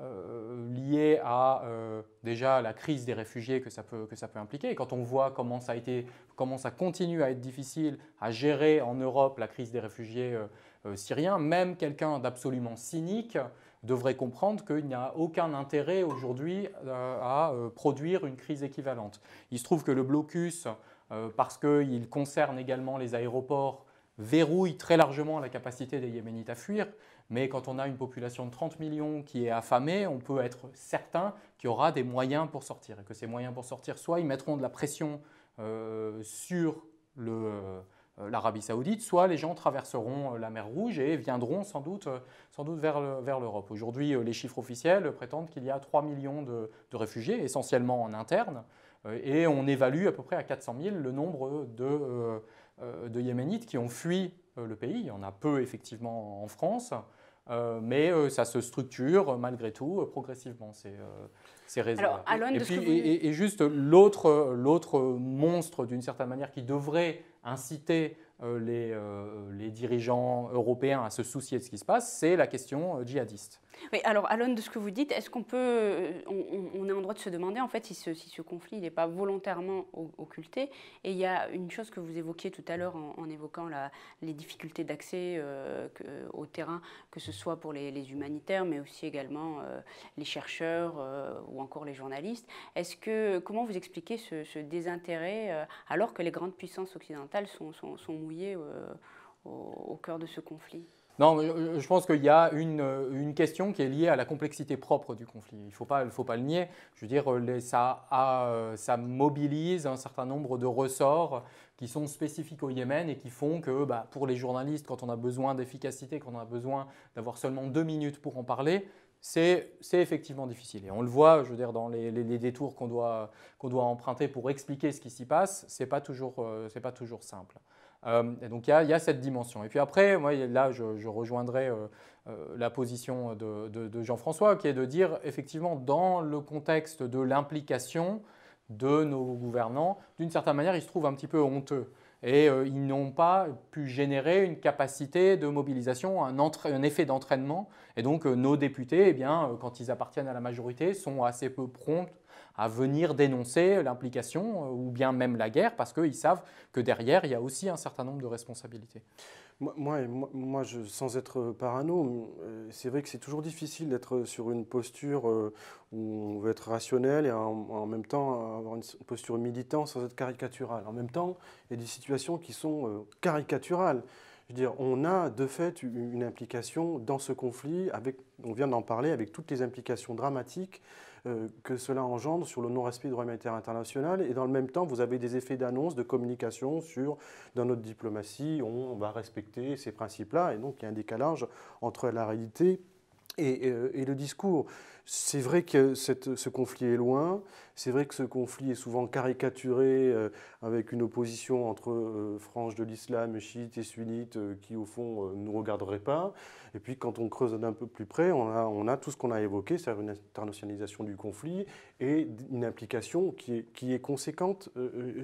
euh, liées à euh, déjà la crise des réfugiés que ça, peut, que ça peut impliquer. Et quand on voit comment ça, a été, comment ça continue à être difficile à gérer en Europe la crise des réfugiés euh, euh, syriens, même quelqu'un d'absolument cynique devrait comprendre qu'il n'y a aucun intérêt aujourd'hui à produire une crise équivalente. Il se trouve que le blocus, parce qu'il concerne également les aéroports, verrouille très largement la capacité des Yéménites à fuir, mais quand on a une population de 30 millions qui est affamée, on peut être certain qu'il y aura des moyens pour sortir, et que ces moyens pour sortir, soit ils mettront de la pression euh, sur euh, l'Arabie saoudite, soit les gens traverseront euh, la mer Rouge et viendront sans doute, sans doute vers l'Europe. Aujourd'hui, les chiffres officiels prétendent qu'il y a 3 millions de, réfugiés, essentiellement en interne, et on évalue à peu près à 400 000 le nombre de... Euh, de Yéménites qui ont fui euh, le pays. Il y en a peu effectivement en France, euh, mais ça se structure malgré tout progressivement ces, ces réseaux. et, juste l'autre, monstre d'une certaine manière qui devrait inciter les dirigeants européens à se soucier de ce qui se passe, c'est la question djihadiste alors à l'aune de ce que vous dites, est-ce qu'on peut, euh, on, est en droit de se demander en fait si ce, conflit n'est pas volontairement occulté Et il y a une chose que vous évoquiez tout à l'heure en, évoquant les difficultés d'accès euh, au terrain, que ce soit pour les, humanitaires, mais aussi également euh, les chercheurs ou encore les journalistes. Est-ce que comment vous expliquez ce, désintérêt alors que les grandes puissances occidentales sont, mouillées au, cœur de ce conflit non, euh, je pense qu'il y a euh, une, question qui est liée à la complexité propre du conflit. Il ne faut pas, le nier. Je veux dire, euh, ça, mobilise un certain nombre de ressorts qui sont spécifiques au Yémen et qui font que bah, pour les journalistes, quand on a besoin d'efficacité, quand on a besoin d'avoir seulement deux minutes pour en parler, c'est effectivement difficile. Et on le voit, je veux dire, dans les, détours qu'on doit, emprunter pour expliquer ce qui s'y passe, ce n'est pas toujours simple. Euh, donc il y, a, cette dimension. Et puis après, là, je, rejoindrai euh, euh, la position de, Jean-François, qui est de dire, effectivement, dans le contexte de l'implication de nos gouvernants, d'une certaine manière, ils se trouvent un petit peu honteux. Et ils n'ont pas pu générer une capacité de mobilisation, un, effet d'entraînement. Et donc nos députés, eh quand ils appartiennent à la majorité, sont assez peu prompts à venir dénoncer l'implication euh, ou bien même la guerre parce qu'ils savent que derrière, il y a aussi un certain nombre de responsabilités. Moi, je, sans être parano, euh, c'est vrai que c'est toujours difficile d'être sur une posture euh, où on veut être rationnel et en, même temps avoir une posture militante sans être caricatural. En même temps, il y a des situations qui sont caricaturales. Je veux dire, on a de fait une implication dans ce conflit, avec, on vient d'en parler, avec toutes les implications dramatiques euh, que cela engendre sur le non-respect du droit humanitaire international. Et dans le même temps, vous avez des effets d'annonce, de communication sur, dans notre diplomatie, on va respecter ces principes-là. Et donc, il y a un décalage entre la réalité euh, et, le discours, c'est vrai que ce conflit est loin, c'est vrai que ce conflit est souvent caricaturé euh, avec une opposition entre euh, franges de l'islam, chiites et sunnites, qui au fond ne nous regarderaient pas. Et puis quand on creuse d'un peu plus près, on a, on a tout ce qu'on a évoqué, c'est-à-dire une internationalisation du conflit et une implication qui est, qui est conséquente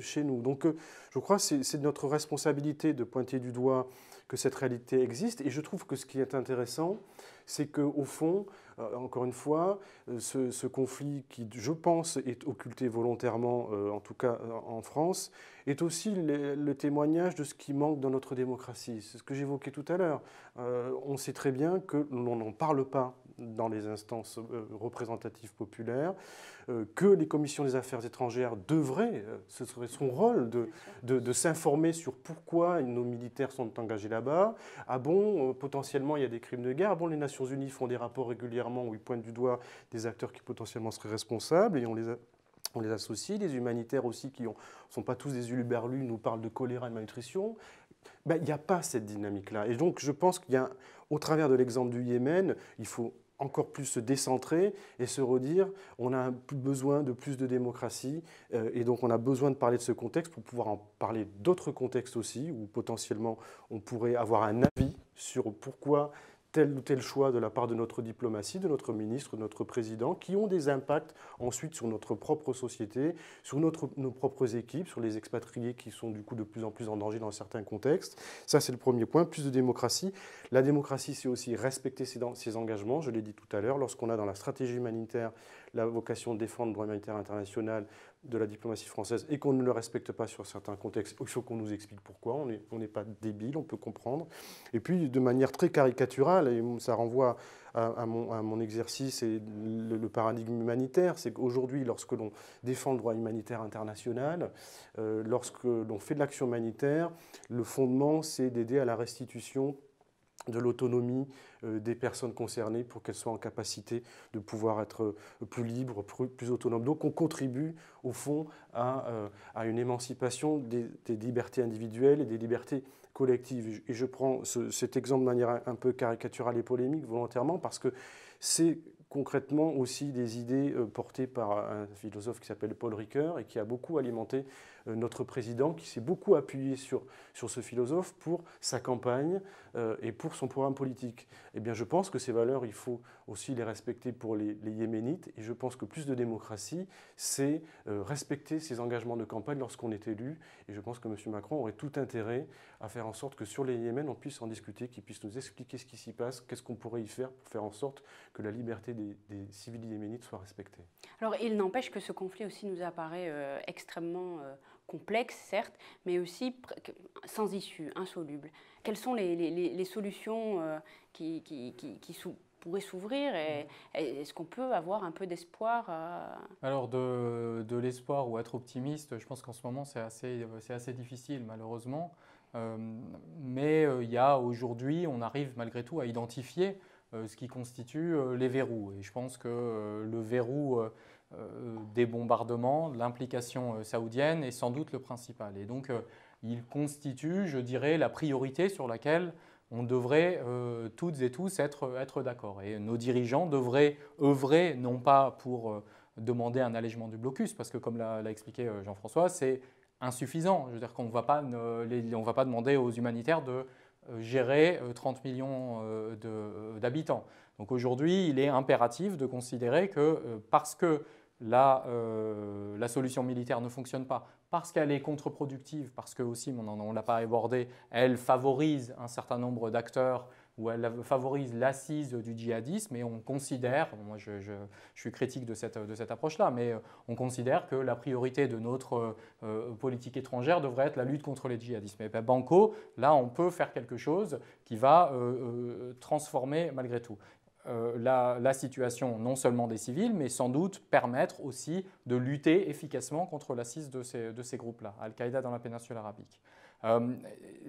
chez nous. Donc je crois que c'est de notre responsabilité de pointer du doigt que cette réalité existe. Et je trouve que ce qui est intéressant, c'est qu'au fond, euh, encore une fois, euh, ce, conflit qui, je pense, est occulté volontairement, euh, en tout cas en France, est aussi le, le, témoignage de ce qui manque dans notre démocratie. C'est ce que j'évoquais tout à l'heure. on sait très bien que l'on n'en parle pas dans les instances euh, représentatives populaires, euh, que les commissions des affaires étrangères devraient, euh, ce serait son rôle de, de, s'informer sur pourquoi nos militaires sont engagés là-bas. Ah bon, potentiellement il y a des crimes de guerre. Ah bon, les Nations Unies font des rapports régulièrement où ils pointent du doigt des acteurs qui potentiellement seraient responsables et on les on les associe, les humanitaires aussi qui ne sont pas tous des ulberlus, nous parlent de choléra et de malnutrition. Ben, il n'y a pas cette dynamique-là. Et donc je pense qu'il y a, au travers de l'exemple du Yémen, il faut encore plus se décentrer et se redire on a besoin de plus de démocratie euh, et donc on a besoin de parler de ce contexte pour pouvoir en parler d'autres contextes aussi où potentiellement on pourrait avoir un avis sur pourquoi tel ou tel choix de la part de notre diplomatie, de notre ministre, de notre président, qui ont des impacts ensuite sur notre propre société, sur notre, nos propres équipes, sur les expatriés qui sont du coup de plus en plus en danger dans certains contextes. Ça, c'est le premier point. Plus de démocratie. La démocratie, c'est aussi respecter ses engagements. Je l'ai dit tout à l'heure, lorsqu'on a dans la stratégie humanitaire la vocation de défendre le droit humanitaire international, de la diplomatie française et qu'on ne le respecte pas sur certains contextes, il qu'on nous explique pourquoi. On n'est pas débile, on peut comprendre. Et puis, de manière très caricaturale, et ça renvoie à, mon, exercice et le, paradigme humanitaire, c'est qu'aujourd'hui, lorsque l'on défend le droit humanitaire international, euh, lorsque l'on fait de l'action humanitaire, le fondement, c'est d'aider à la restitution de l'autonomie euh, des personnes concernées pour qu'elles soient en capacité de pouvoir être euh, plus libres, plus, autonomes. Donc on contribue au fond à, euh, une émancipation des, libertés individuelles et des libertés collectives. Et je prends cet exemple de manière un peu caricaturale et polémique volontairement parce que c'est concrètement aussi des idées portées par un philosophe qui s'appelle Paul Ricoeur et qui a beaucoup alimenté euh, notre président qui s'est beaucoup appuyé sur, sur ce philosophe pour sa campagne euh, et pour son programme politique. Eh bien, je pense que ces valeurs, il faut aussi les respecter pour les, Yéménites. Et je pense que plus de démocratie, c'est euh, respecter ses engagements de campagne lorsqu'on est élu. Et je pense que M. Macron aurait tout intérêt à faire en sorte que sur les Yémen, on puisse en discuter, qu'il puisse nous expliquer ce qui s'y passe, qu'est-ce qu'on pourrait y faire pour faire en sorte que la liberté des, civils yéménites soit respectée. Alors, il n'empêche que ce conflit aussi nous apparaît extrêmement complexe, certes, mais aussi sans issue, insoluble. Quelles sont les, solutions euh, qui, pourraient s'ouvrir mm. et, est-ce qu'on peut avoir un peu d'espoir euh, Alors de, l'espoir ou être optimiste, je pense qu'en ce moment c'est assez, difficile malheureusement. Euh, mais il y a aujourd'hui, on arrive malgré tout à identifier ce qui constitue les verrous. Et je pense que le verrou euh, des bombardements, l'implication euh, saoudienne est sans doute le principal. Et donc, euh, il constitue, je dirais, la priorité sur laquelle on devrait toutes et tous être, être d'accord. Et nos dirigeants devraient œuvrer non pas pour demander un allègement du blocus, parce que comme l'a expliqué Jean-François, c'est insuffisant. Je veux dire qu'on ne va pas demander aux humanitaires de gérer 30 millions d'habitants. Donc aujourd'hui, il est impératif de considérer que euh, parce que euh, la, solution militaire ne fonctionne pas, parce qu'elle est contre-productive, parce que aussi, on l'a pas abordé, elle favorise un certain nombre d'acteurs ou elle favorise l'assise du djihadisme et on considère, moi je, suis critique de cette, approche-là, mais euh, on considère que la priorité de notre politique étrangère devrait être la lutte contre les djihadistes. Mais ben, Banco, là on peut faire quelque chose qui va transformer malgré tout. Euh, la, situation non seulement des civils, mais sans doute permettre aussi de lutter efficacement contre l'assise de ces, de ces groupes-là, Al-Qaïda dans la péninsule arabique. Euh,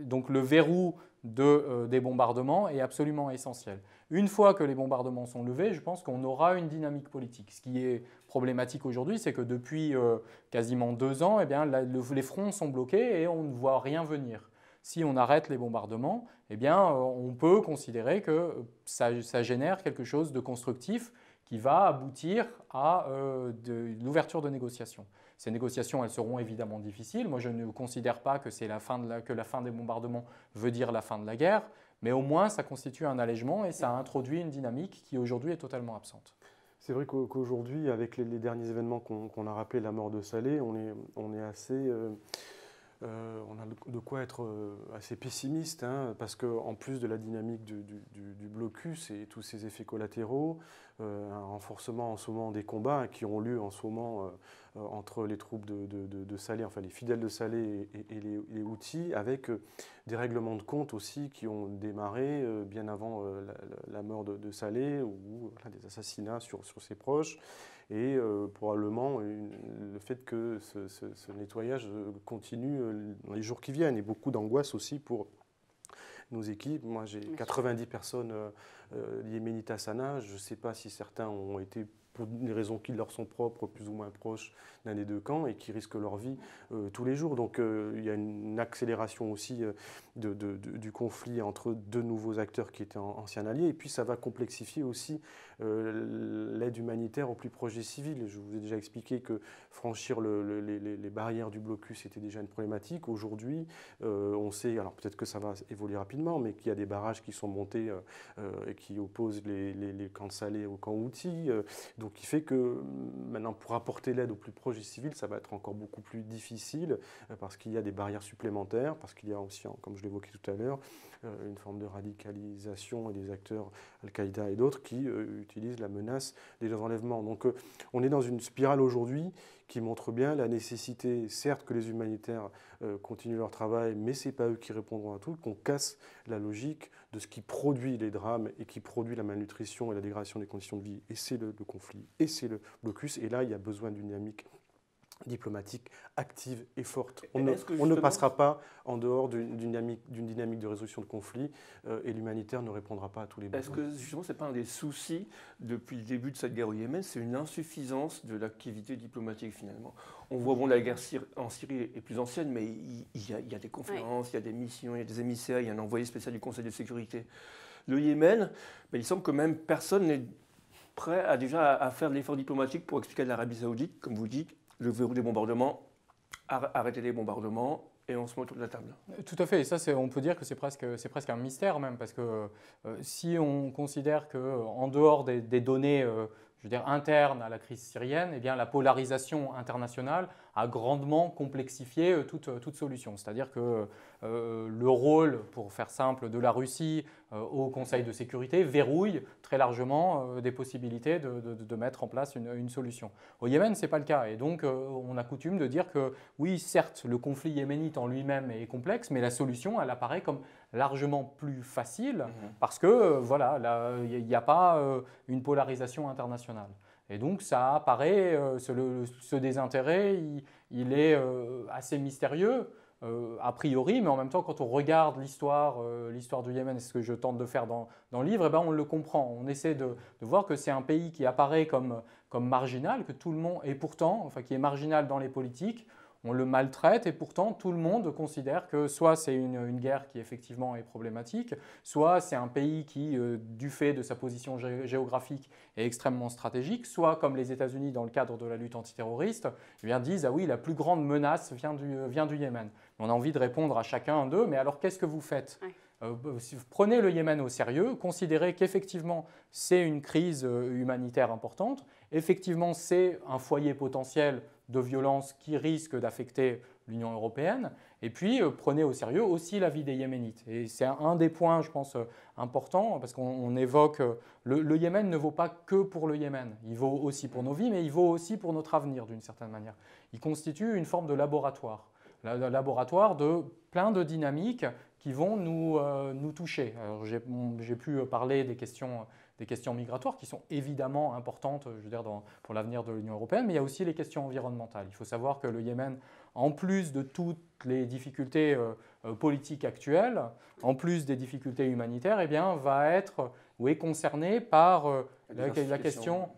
donc le verrou euh, des bombardements est absolument essentiel. Une fois que les bombardements sont levés, je pense qu'on aura une dynamique politique. Ce qui est problématique aujourd'hui, c'est que depuis quasiment deux ans, eh bien, les fronts sont bloqués et on ne voit rien venir si on arrête les bombardements, eh bien, euh, on peut considérer que euh, ça, génère quelque chose de constructif qui va aboutir à euh, l'ouverture de négociations. Ces négociations, elles seront évidemment difficiles. Moi, je ne considère pas que, la fin que la fin des bombardements veut dire la fin de la guerre, mais au moins, ça constitue un allègement et ça introduit une dynamique qui aujourd'hui est totalement absente. C'est vrai qu'aujourd'hui, avec les, derniers événements qu'on a rappelés, la mort de Salé, on est, assez... Euh, on a de quoi être euh, assez pessimiste, hein, parce qu'en plus de la dynamique du, blocus et tous ses effets collatéraux, euh, un renforcement en ce moment des combats hein, qui ont lieu en ce moment entre les troupes de, Salé, enfin les fidèles de Salé et, les, outils, avec des règlements de compte aussi qui ont démarré bien avant la, mort de, Salé, ou des assassinats sur ses proches et euh, probablement le fait que ce, nettoyage euh, continue dans euh, les jours qui viennent et beaucoup d'angoisse aussi pour nos équipes. Moi, j'ai 90 personnes liées à Sana. Je ne sais pas si certains ont été pour des raisons qui leur sont propres, plus ou moins proches d'un des deux camps, et qui risquent leur vie tous les jours. Donc il y a une accélération aussi du conflit entre deux nouveaux acteurs qui étaient anciens alliés, et puis ça va complexifier aussi euh, l'aide humanitaire au plus proche des civils. Je vous ai déjà expliqué que franchir les, barrières du blocus était déjà une problématique. Aujourd'hui, euh, on sait, alors peut-être que ça va évoluer rapidement, mais qu'il y a des barrages qui sont montés euh, et qui opposent les, camps salés Salé aux camps outils. donc, qui fait que mm, maintenant, pour apporter l'aide aux plus proche des civils, ça va être encore beaucoup plus difficile parce qu'il y a des barrières supplémentaires, parce qu'il y a aussi, comme je l'évoquais tout à l'heure, euh, une forme de radicalisation et des acteurs Al-Qaïda et d'autres qui euh, utilisent la menace des enlèvements. Donc euh, on est dans une spirale aujourd'hui qui montre bien la nécessité, certes, que les humanitaires continuent leur travail, mais ce n'est pas eux qui répondront à tout, qu'on casse la logique de ce qui produit les drames et qui produit la malnutrition et la dégradation des conditions de vie. Et c'est le, le conflit, et c'est le blocus. Et là, il y a besoin d'une dynamique diplomatique active et forte. On, ne, passera pas en dehors d'une dynamique, de résolution de conflits euh, et l'humanitaire ne répondra pas à tous les besoins. Est-ce que justement ce n'est pas un des soucis depuis le début de cette guerre au Yémen C'est une insuffisance de l'activité diplomatique finalement. On voit, bon, la guerre en Syrie est plus ancienne, mais il y, a, des conférences, il y a des missions, il y a des émissaires, il y a un envoyé spécial du Conseil de sécurité. Le Yémen, il semble que même personne n'est prêt à déjà à faire l'effort diplomatique pour expliquer à l'Arabie saoudite, comme vous dites, le verrou des bombardements, arrêter les bombardements, et on se met autour de la table. Tout à fait, et ça on peut dire que c'est presque, presque un mystère même, parce que euh, si on considère qu'en euh, dehors des, données euh, je veux dire, interne à la crise syrienne, et eh bien, la polarisation internationale a grandement complexifié euh, euh, toute, solution. C'est-à-dire que euh, le rôle, pour faire simple, de la Russie au Conseil de sécurité verrouille très largement des possibilités de, mettre en place une, une solution. Au Yémen, ce n'est pas le cas. Et donc, on a coutume de dire que, oui, certes, le conflit yéménite en lui-même est complexe, mais la solution, elle apparaît comme largement plus facile mhm. parce que euh, voilà, il n'y a, pas euh, une polarisation internationale. Et donc ça apparaît, euh, ce, désintérêt, il, est assez mystérieux. a priori, mais en même temps, quand on regarde l'histoire, l'histoire du Yémen, c'est ce que je tente de faire dans, le livre, eh ben, on le comprend. On essaie de, voir que c'est un pays qui apparaît comme, comme marginal, que tout le monde est pourtant, enfin qui est marginal dans les politiques, on le maltraite et pourtant tout le monde considère que soit c'est une, guerre qui effectivement est problématique, soit c'est un pays qui, euh, du fait de sa position géographique, est extrêmement stratégique, soit comme les États-Unis dans le cadre de la lutte antiterroriste, eh disent ah oui la plus grande menace euh, vient du, Yémen. On a envie de répondre à chacun d'eux, mais alors qu'est-ce que vous faites euh, bah, prenez le Yémen au sérieux, considérez qu'effectivement c'est une crise humanitaire importante, effectivement c'est un foyer potentiel de violence qui risque d'affecter l'Union européenne. Et puis, euh, prenez au sérieux aussi la vie des Yéménites. Et c'est un des points, je pense, euh, important, parce qu'on évoque, euh, le, Yémen ne vaut pas que pour le Yémen. Il vaut aussi pour nos vies, mais il vaut aussi pour notre avenir, d'une certaine manière. Il constitue une forme de laboratoire, laboratoire de plein de dynamiques qui vont nous, nous toucher. J'ai pu parler des questions des questions migratoires qui sont évidemment importantes je veux dire, pour l'avenir de l'Union européenne, mais il y a aussi les questions environnementales. Il faut savoir que le Yémen, en plus de toutes les difficultés euh, euh, politiques actuelles, en plus des difficultés humanitaires, et eh bien, va être ou est concerné par euh, la, question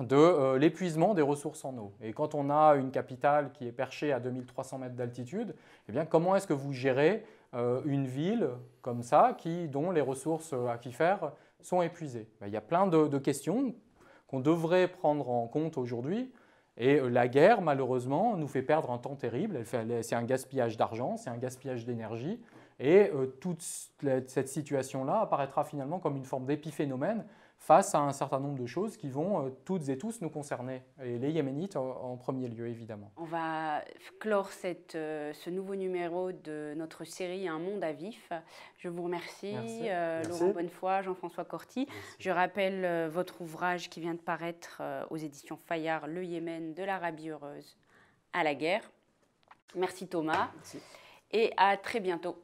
de l'épuisement des ressources en eau. Et quand on a une capitale qui est perchée à 2300 mètres d'altitude, et eh bien, comment est-ce que vous gérez une ville comme ça qui, dont les ressources aquifères sont épuisés ben, Il y a plein de, de questions qu'on devrait prendre en compte aujourd'hui. Et euh, la guerre, malheureusement, nous fait perdre un temps terrible. C'est un gaspillage d'argent, c'est un gaspillage d'énergie. Et euh, toute cette situation-là apparaîtra finalement comme une forme d'épiphénomène face à un certain nombre de choses qui vont euh, toutes et tous nous concerner, et les Yéménites en, premier lieu évidemment. On va clore cette, euh, ce nouveau numéro de notre série Un monde à vif. Je vous remercie, euh, Laurent Bonnefoy, Jean-François Corti. Je rappelle votre ouvrage qui vient de paraître aux éditions Fayard, Le Yémen de l'Arabie heureuse à la guerre. Merci Thomas, et à très bientôt.